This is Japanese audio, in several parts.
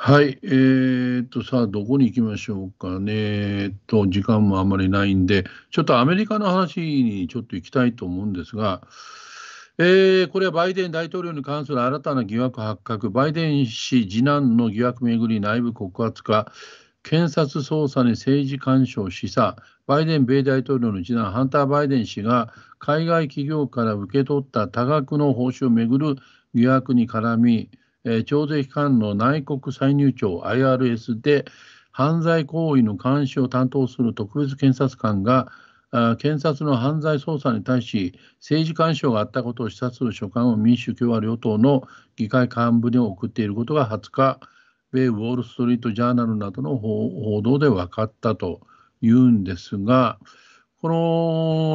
はい、えー、っと、さあ、どこに行きましょうかね。えっと、時間もあまりないんで、ちょっとアメリカの話にちょっと行きたいと思うんですが、えー、これはバイデン大統領に関する新たな疑惑発覚、バイデン氏次男の疑惑めぐり内部告発か、検察捜査に政治干渉しさ、バイデン米大統領の次男、ハンター・バイデン氏が海外企業から受け取った多額の報酬をめぐる疑惑に絡み、え徴税機関の内国歳入庁 IRS で犯罪行為の監視を担当する特別検察官が検察の犯罪捜査に対し政治干渉があったことを示唆する書簡を民主共和両党の議会幹部に送っていることが20日米ウォール・ストリート・ジャーナルなどの報道で分かったというんですがこ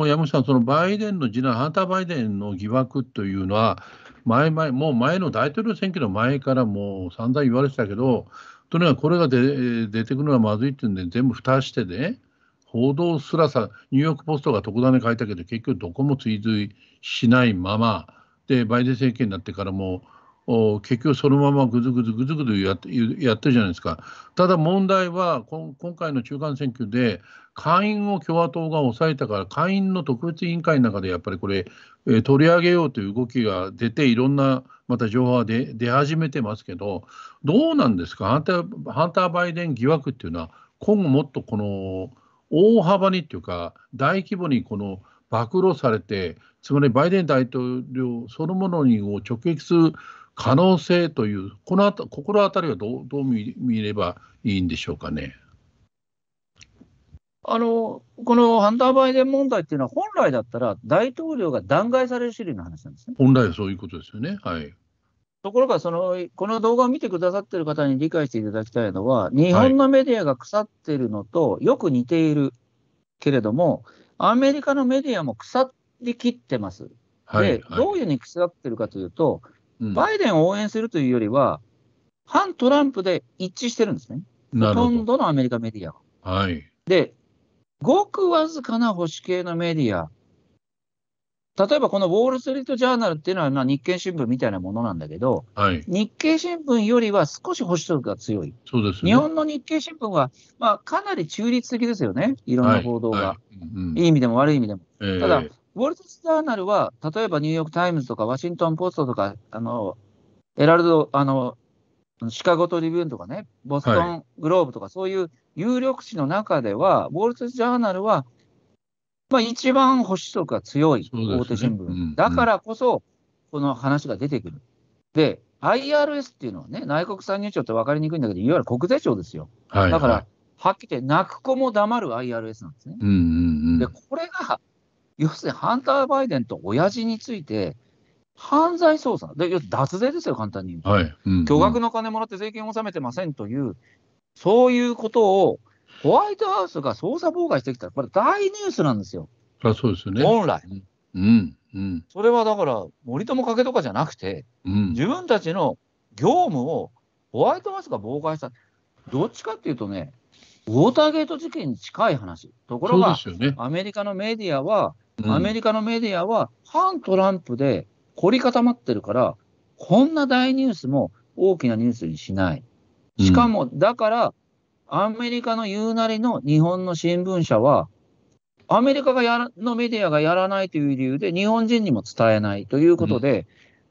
の山口さんそのバイデンの次男ハンター・バイデンの疑惑というのは前々、もう前の大統領選挙の前からもう散々言われてたけど、とにかくこれが出出てくるのはまずいっていうんで、全部蓋してね、報道すらさ、ニューヨーク・ポストが特段に書いたけど、結局どこも追随しないまま、で、バイデン政権になってからも結局そのままぐずぐずぐずぐずやってやってるじゃないですか。ただ問題は今回の中間選挙で下院を共和党が抑えたから下院の特別委員会の中でやっぱりこれ、えー、取り上げようという動きが出ていろんなまた情報が出出始めてますけどどうなんですかハンターハンター・バイデン疑惑っていうのは今後もっとこの大幅にっていうか大規模にこの暴露されてつまりバイデン大統領そのものにを直撃する可能性という、このあた心当たりはどうどう見ればいいんでしょうかね。あのこのハンター・バイデン問題っていうのは、本来だったら大統領が弾劾される種類の話なんですね。本来はそういうことですよね。はい、ところがその、この動画を見てくださってる方に理解していただきたいのは、日本のメディアが腐ってるのとよく似ているけれども、はい、アメリカのメディアも腐りきってます。で、はいはい、どういうふうに腐ってるかというと、バイデンを応援するというよりは、反トランプで一致してるんですね。ほとんどのアメリカメディアは。はい、で、ごくわずかな保守系のメディア、例えばこのウォール・ストリート・ジャーナルっていうのは、まあ、日経新聞みたいなものなんだけど、はい、日経新聞よりは少し保守色が強い、そうです、ね、日本の日経新聞は、まあ、かなり中立的ですよね、いろんな報道が、はいはいうん、いい意味でも悪い意味でも。えー、ただ、ウォルト・ジャーナルは、例えばニューヨーク・タイムズとか、ワシントン・ポストとか、あの、エラルド、あの、シカゴトリビューンとかね、ボストン・グローブとか、はい、そういう有力紙の中では、ウォルト・ジャーナルは、まあ、一番保守色が強い大手新聞、ねうんうん、だからこそ、この話が出てくる。で、IRS っていうのはね、内国参入庁って分かりにくいんだけど、いわゆる国税庁ですよ。はいはい、だから、はっきり言って、泣く子も黙る IRS なんですね。うんうんうん、で、これが要するにハンター・バイデンと親父について、犯罪捜査、で脱税ですよ、簡単に言うと、はいうんうん、巨額の金もらって税金を納めてませんという、そういうことをホワイトハウスが捜査妨害してきたら、これ、大ニュースなんですよ、あそうですよね本来。うんうん、それはだから、森友家けとかじゃなくて、うん、自分たちの業務をホワイトハウスが妨害した、どっちかっていうとね、ウォーターゲート事件に近い話。ところが、ね、アメリカのメディアは、うん、アメリカのメディアは、反トランプで凝り固まってるから、こんな大ニュースも大きなニュースにしない。しかも、だから、アメリカの言うなりの日本の新聞社は、アメリカがやのメディアがやらないという理由で、日本人にも伝えないということで、うん、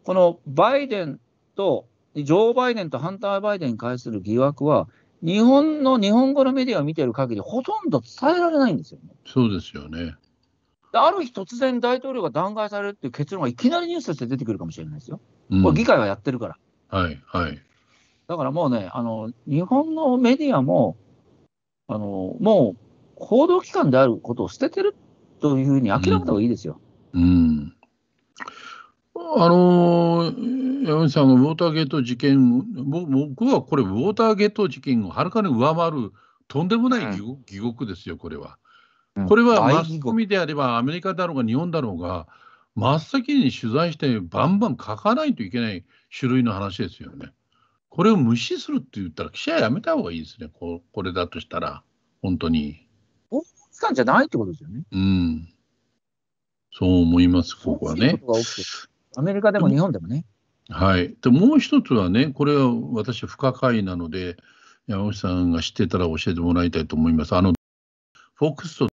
このバイデンと、ジョー・バイデンとハンター・バイデンに対する疑惑は、日本の日本語のメディアを見てる限り、ほとんど伝えられないんですよね。そうですよね。ある日突然大統領が弾劾されるっていう結論がいきなりニュースとして出てくるかもしれないですよ。これ議会はやってるから。はいはい。だからもうね、あの日本のメディアもあの、もう報道機関であることを捨ててるというふうに諦めた方がいいですよ。うん、うん、あのー山口さん、ウォーターゲート事件、僕はこれ、ウォーターゲート事件をはるかに上回る、とんでもない疑獄ですよ、これは。これはマスコミであれば、アメリカだろうが日本だろうが、真っ先に取材して、バンバン書かないといけない種類の話ですよね。これを無視するって言ったら、記者やめた方がいいですね、ここれだとしたら、本当に。報道機じゃないってことですよね。うん。そう思います、ここはね。アメリカでも日本でもね。はい、でもう一つはね、これは私、不可解なので、山口さんが知ってたら教えてもらいたいと思います。あのフォックスと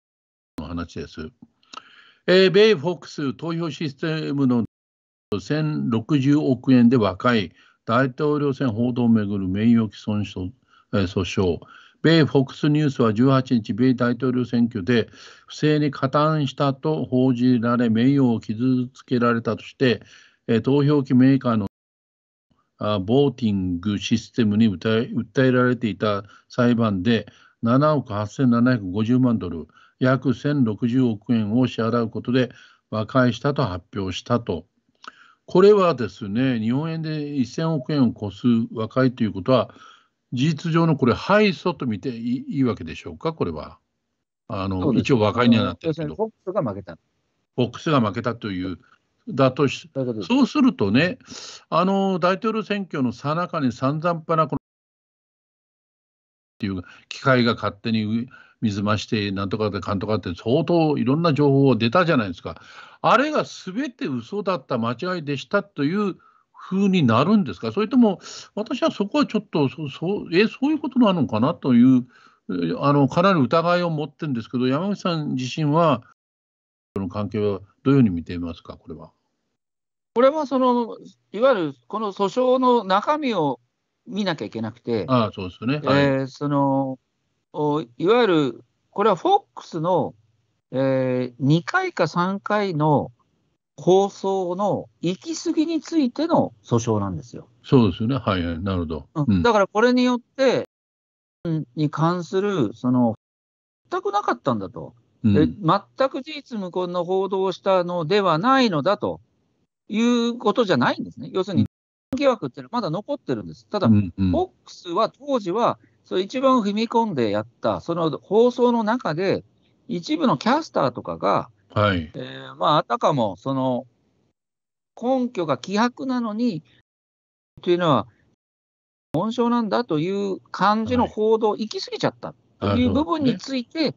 の話です。えー、米フォックス投票システムの1060億円で和解、大統領選報道をめぐる名誉毀損訴,、えー、訴訟、米フォックスニュースは18日、米大統領選挙で不正に加担したと報じられ、名誉を傷つけられたとして、え投票機メーカーのあボーティングシステムに訴え訴えられていた裁判で7億8750万ドル約1060億円を支払うことで和解したと発表したと。これはですね日本円で1000億円を超す和解ということは事実上のこれ敗訴と見ていいわけでしょうかこれは。あの一応和解にはなってるけど。フォックスが負けたというだとし、そうするとね、あの大統領選挙のさなかにさんざんぱなこのっていう機械が勝手に水増して、なんとかでかんとかって、相当いろんな情報が出たじゃないですか。あれがすべて嘘だった、間違いでしたという風になるんですか、それとも私はそこはちょっと、そそうえそういうことなのかなというあの、かなり疑いを持ってるんですけど、山口さん自身は、その関係はどういうふうに見ていますか、これは。これはその、いわゆるこの訴訟の中身を見なきゃいけなくて、あそうですね、はい、えー、そのおいわゆる、これはフォックスの、えー、2回か3回の放送の行き過ぎについての訴訟なんですよ。そうですよね、はい、はい、なるほど、うん。だからこれによって、に関する、その、全くなかったんだと。全く事実無根の報道をしたのではないのだということじゃないんですね。要するに、疑惑っていうのはまだ残ってるんです。ただ、うんうん、FOX は当時は、それ一番踏み込んでやった、その放送の中で、一部のキャスターとかが、はいえー、まあ、あたかも、その、根拠が希薄なのに、というのは、温床なんだという感じの報道、はい、行き過ぎちゃったという部分について、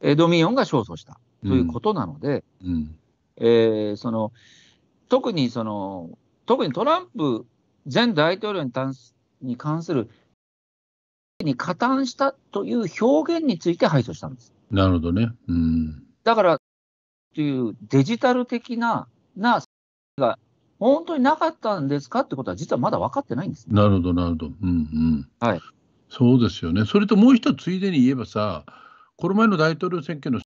エドミオンが勝訴したということなので、えその特にその特にトランプ前大統領にに関するに加担したという表現について敗訴したんです。なるほどね。うん、だから、というデジタル的な、な、が本当になかったんですかってことは、実はまだ分かってないんです、ね、なるほど、なるほど。うんうん。はい。そうですよね。それともう一つ、ついでに言えばさ、この前の大統領選挙の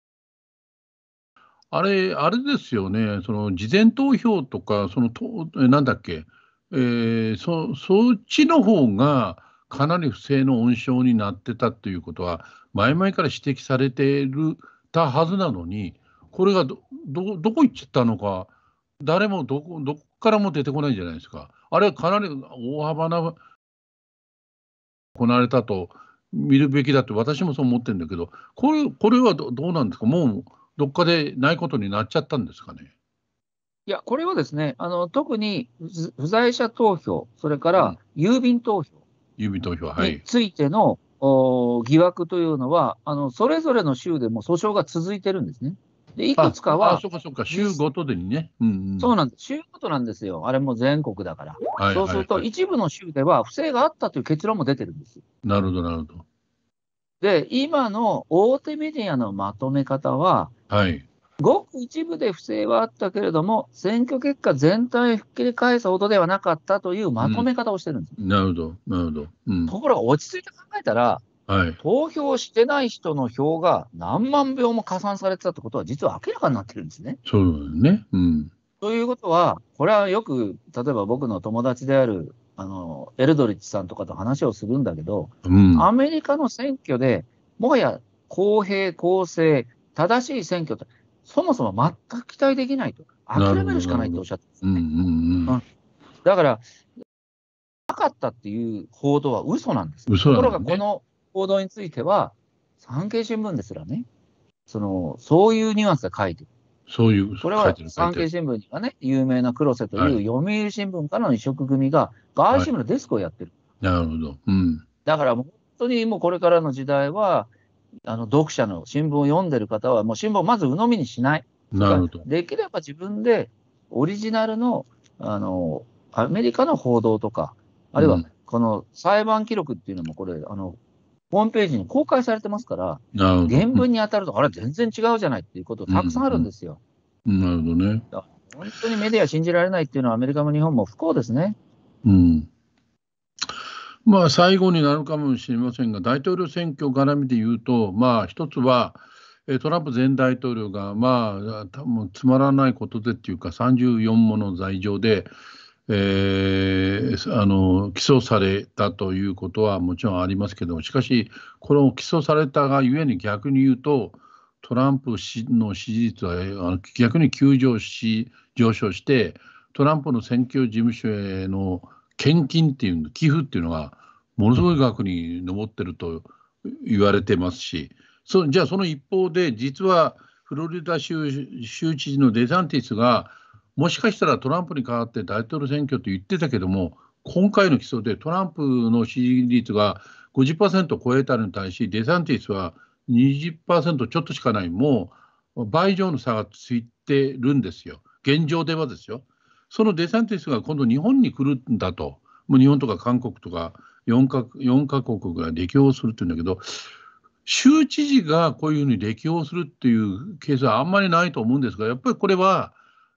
あれ、あれですよね、その事前投票とか、そのとなんだっけ、えーそ、そっちの方がかなり不正の温床になってたということは、前々から指摘されてるたはずなのに、これがどどどこ行っちゃったのか、誰もどこどこからも出てこないじゃないですか。あれはかなり大幅な行われたと見るべきだって私もそう思ってるんだけどこれこれはどうなんですかもうどっかでないことになっちゃったんですかね。いや、これはですね、あの特に不在者投票、それから郵便投票郵便投票についての、はい、疑惑というのはあの、それぞれの州でも訴訟が続いてるんですね。でいくつかは、あそうかそうか、州ごとでにね、うんうん、そうなんです、州ごとなんですよ、あれも全国だから、はいはい、そうすると、一部の州では不正があったという結論も出てるんですなるほど、なるほど。で、今の大手メディアのまとめ方は、はい、ごく一部で不正はあったけれども、選挙結果全体をひっくり返すほどではなかったというまとめ方をしてるんです、うん、なるほど、なるほど。うん、ところが、落ち着いて考えたら、はい、投票してない人の票が何万票も加算されてたってことは、実は明らかになってるんですね。そうね、うん、ということは、これはよく、例えば僕の友達であるあの、エルドリッチさんとかと話をするんだけど、うん、アメリカの選挙でもはや公平、公正、正しい選挙って、そもそも全く期待できないと。諦めるしかないとおっしゃってますね、うんうんうん。だから、なかったっていう報道は嘘なんです。ね、ところが、この報道については、産経新聞ですらね、そのそういうニュアンスで書いてる。そういう、これは産経新聞にはね、有名な黒瀬という読売新聞からの移植組が外務のデスクをやってる。はい、なるほど。うん。だから本当にもうこれからの時代は、あの読者の新聞を読んでる方は、もう新聞をまず鵜呑みにしない。なるほど。できれば自分でオリジナルの、あの、アメリカの報道とか、あるいはこの裁判記録っていうのもこれ、あの、ホームページに公開されてますから、原文に当たると、あれ全然違うじゃないっていうことたくさんあるんですよ。うんうん、なるほどね。本当にメディア信じられないっていうのはアメリカも日本も不幸ですね。うん。まあ、最後になるかもしれませんが、大統領選挙絡みで言うと、まあ、一つは、トランプ前大統領が、まあ、多分つまらないことでっていうか、34もの罪状で、えー、あの起訴されたということはもちろんありますけどしかし、この起訴されたがゆえに逆に言うと、トランプ氏の支持率は逆に急上し上昇して、トランプの選挙事務所への献金っていうの、寄付っていうのがものすごい額に上ってると言われてますしそじゃあその一方で実はフロリダ州州知事のデサンティスがもしかしたらトランプに代わって大統領選挙と言ってたけども今回の起訴でトランプの支持率が50%を超えたのに対しデサンティスは20%ちょっとしかないもう倍以上の差がついてるんですよ現状ではですよ。そのデサンティスが今度日本に来るんだと、もう日本とか韓国とか4か ,4 か国が歴訪するっていうんだけど、州知事がこういうふうに歴訪するっていうケースはあんまりないと思うんですが、やっぱりこれは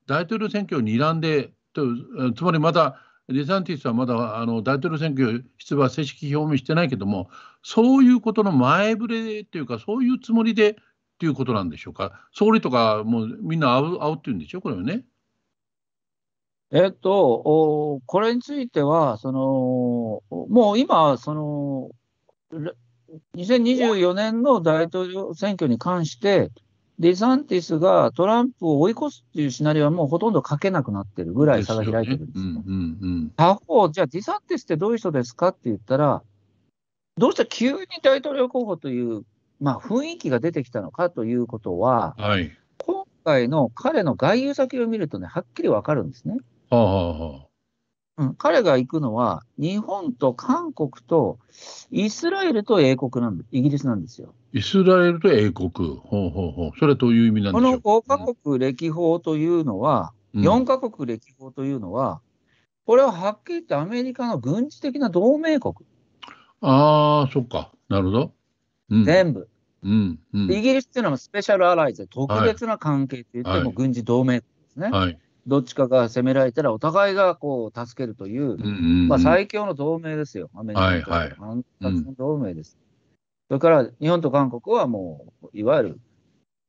大統領選挙を睨んで、つまりまだデサンティスはまだあの大統領選挙出馬正式表明してないけども、そういうことの前触れというか、そういうつもりでということなんでしょうか、総理とかもうみんな会う会うっていうんでしょ、これはね。えっと、これについては、そのもう今、その2024年の大統領選挙に関して、ディサンティスがトランプを追い越すっていうシナリオはもうほとんど書けなくなってるぐらい差が開いてるんですよ。他方、じゃあディサンティスってどういう人ですかって言ったら、どうして急に大統領候補という、まあ、雰囲気が出てきたのかということは、はい、今回の彼の外遊先を見るとね、はっきりわかるんですね。はあはあうん、彼が行くのは、日本と韓国とイスラエルと英国なんイギリスなんですよ。イスラエルと英国、ほうほうほうそれという意味なんでしょうこの5カ国歴訪というのは、4カ国歴訪というのは、これははっきり言ってアメリカの軍事的な同盟国。ああ、そっか、なるほど。うん、全部、うんうん。イギリスっていうのはスペシャルアライズ特別な関係って言っても軍事同盟国ですね。はいはいどっちかが攻められたら、お互いがこう助けるという、まあ、最強の同盟ですよ、アメリカとの同盟です。うん、それから日本と韓国はもう、いわゆ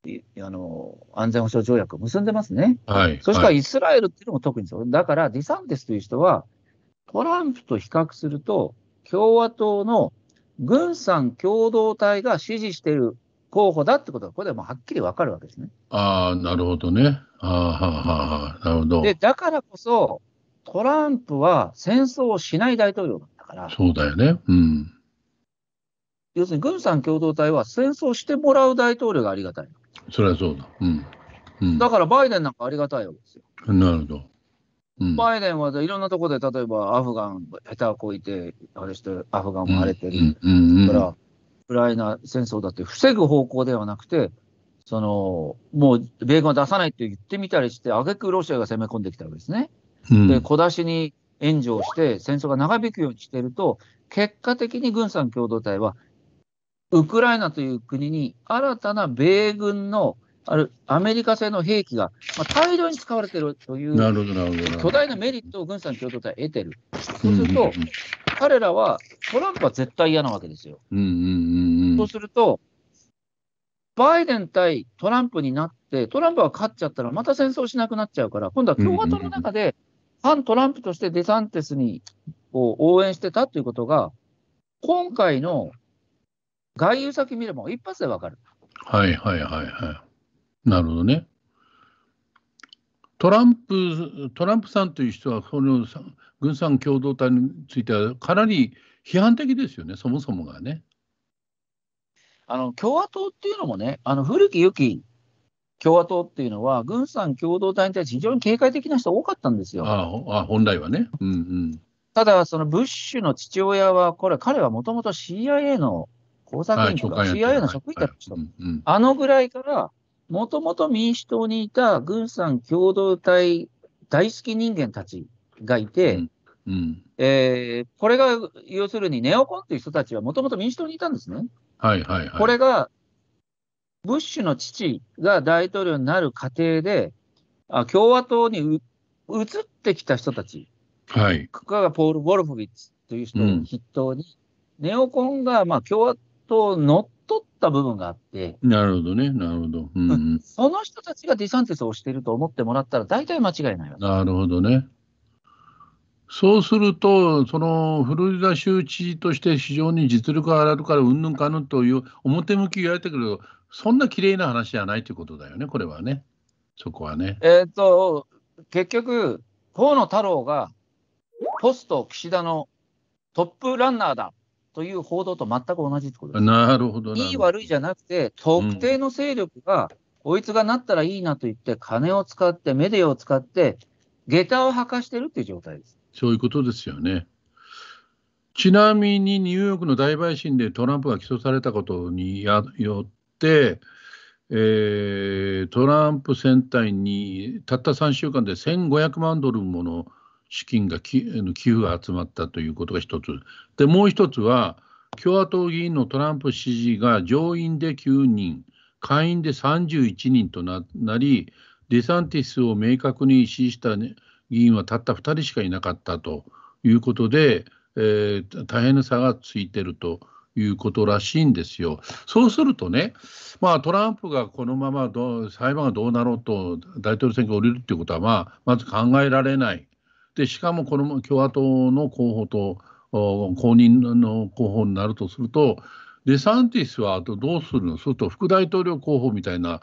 るあの安全保障条約を結んでますね。はい、そしてイスラエルっていうのも特にそう、だからディサンティスという人は、トランプと比較すると、共和党の軍産共同体が支持している候補だってことは、これはもはっきりわかるわけですね。ああ、なるほどね。ああ、ははなるほど。で、だからこそ、トランプは戦争をしない大統領なんだから。そうだよね。うん。要するに軍産共同体は戦争してもらう大統領がありがたい。それはそうだ。うん。うん、だからバイデンなんかありがたいわけですよ。なるほど。うん、バイデンはいろんなところで、例えばアフガン、下手をこいて、あれして、アフガンも荒れてる。うだから、ウクライナ戦争だって防ぐ方向ではなくて、そのもう米軍は出さないって言ってみたりして、挙句ロシアが攻め込んできたわけですね。で、小出しに援助をして、戦争が長引くようにしていると、結果的に軍産共同体は、ウクライナという国に新たな米軍のあるアメリカ製の兵器が、まあ、大量に使われているという巨大なメリットを軍産共同体は得てる。そうすると、彼らはトランプは絶対嫌なわけですよ。そうすると、バイデン対トランプになって、トランプが勝っちゃったらまた戦争しなくなっちゃうから、今度は共和党の中で反トランプとしてデサンティスにを応援してたということが、今回の外遊先見れば一発でわかる。はいはいはいはい。なるほどね。トランプトランプさんという人は、この軍産共同体については、かなり批判的ですよね、そもそもがね。あの共和党っていうのもね、あの古き良き共和党っていうのは、軍産共同体に対して非常に警戒的な人多かったんですよ。ああ本来はね。うんうん、ただ、そのブッシュの父親は、これ、彼はもともと CIA の工作員とか、はい、CIA の職員だった人、はいはいうんうん、あのぐらいからもともと民主党にいた軍産共同体大好き人間たちがいて、うんうん、えー、これが要するにネオコンという人たちはもともと民主党にいたんですね。はいはいはい、これがブッシュの父が大統領になる過程で、あ共和党に移ってきた人たち、はい、ここがポール・ウォルフォビッツという人を筆頭に、うん、ネオコンがまあ共和党を乗っ取った部分があって。なるほどね、なるほど。うん、うん、その人たちがディサンティスをしてると思ってもらったら、大体間違いないわなるほどね。そうすると、そのフロリダ州知事として非常に実力があるからうんぬんかぬんという表向き言われてくるけど、そんな綺麗な話じゃないということだよね、これはね、そこはね。えっ、と、結局、河野太郎がポスト岸田のトップランナーだという報道と全く同じってことです。なるほどいい悪いじゃなくて、特定の勢力が、こいつがなったらいいなと言って、金を使って、メディアを使って、下駄を履かしてるっていう状態です。そういうことですよね。ちなみにニューヨークの大陪審でトランプが起訴されたことによって、えー、トランプ戦隊にたった3週間で1500万ドルもの資金が寄付が集まったということが一つでもう一つは共和党議員のトランプ支持が上院で9人下院で31人となりデサンティスを明確に支持した、ね、議員はたった2人しかいなかったということで、えー、大変な差がついてるということらしいんですよ。そうするとね、まあ、トランプがこのままど裁判がどうなろうと大統領選挙を降りるということは、まあ、まず考えられない。でしかもこの共和党の候補と公認の候補になるとすると、デサンティスはあとどうするの、すると副大統領候補みたいな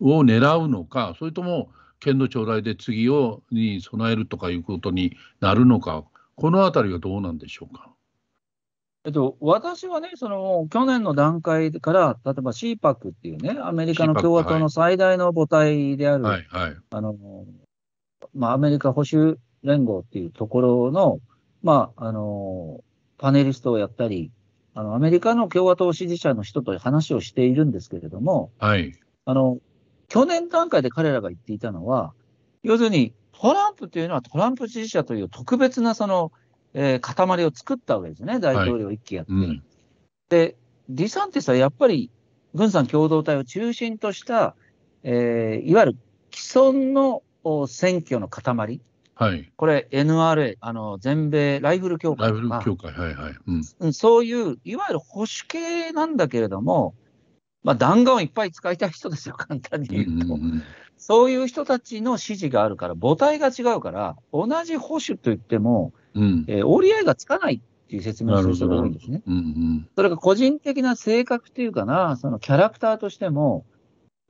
を狙うのか、それとも県の頂戴で次をに備えるとかいうことになるのか、この辺りはどうなんでしょうか。えっと、私はね、その去年の段階から、例えば CPAC っていうね、アメリカの共和党の最大の母体である、はい、あのまあ、アメリカ保守連合っていうところの、まあ、あの、パネリストをやったり、あの、アメリカの共和党支持者の人と話をしているんですけれども、はい。あの、去年段階で彼らが言っていたのは、要するに、トランプというのはトランプ支持者という特別なその、えー、塊を作ったわけですね、大統領一期やって。はいうん、で、ディサンティスはやっぱり、軍産共同体を中心とした、えー、いわゆる既存の選挙の塊、はい、これ NRA、あの全米ライフル協会ライフル協会、はいはいうん、そういう、いわゆる保守系なんだけれども、まあ、弾丸をいっぱい使いたい人ですよ、簡単に言うと。うんうんうん、そういう人たちの支持があるから、母体が違うから、同じ保守といっても、うんえー、折り合いがつかないっていう説明をする人が多いんですね。うんうん、それが個人的な性格というかな、そのキャラクターとしても、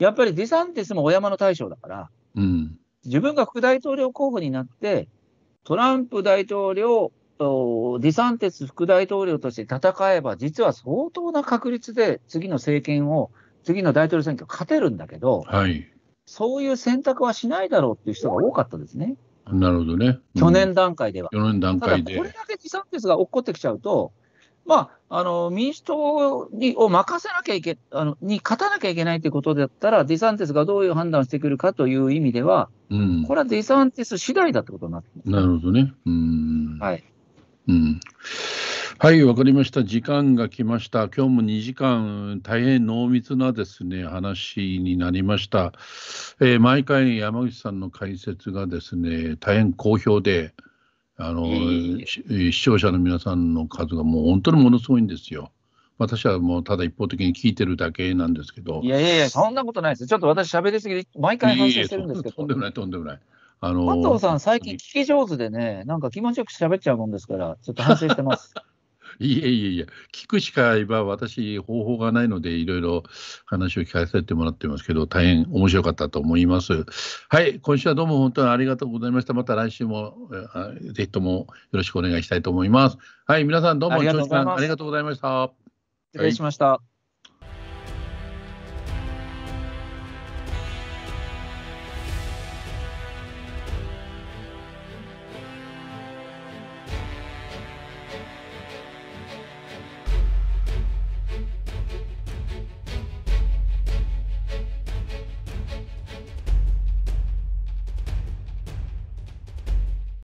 やっぱりディサンティスもお山の大将だから、うん、自分が副大統領候補になって、トランプ大統領、ディサンテス副大統領として戦えば、実は相当な確率で次の政権を、次の大統領選挙勝てるんだけど、はい、そういう選択はしないだろうっていう人が多かったですね。なるほどね。うん、去年段階では。去年段階で。これだけディサンテスが落っこってきちゃうと、まあ、あの民主党にを任せなきゃいけあのに勝たなきゃいけないということだったら、デサンティスがどういう判断をしてくるかという意味では、うん、これはデサンティス次第だということになってなるほどね。うんはいうん、はい、わかりました。時間が来ました。今日も2時間、大変濃密なですね、話になりました。えー、毎回山口さんの解説がですね、大変好評で、あの、視聴者の皆さんの数がもう本当にものすごいんですよ。私はもうただ一方的に聞いてるだけなんですけど。いやいやいや、そんなことないですちょっと私喋りすぎで、毎回反省してるんですけど。とんでもない、とんでもない。あの加藤さん、最近聞き上手でね、なんか気持ちよく喋っちゃうもんですから、ちょっと反省してます。いえいえいえ、聞くしかば私、方法がないので、いろいろ話を聞かせてもらってますけど、大変面白かったと思います。はい、今週はどうも本当にありがとうございました。また来週も、ぜひともよろしくお願いしたいと思います。はい、皆さんどうも、ありがとうございました。失礼しました。はい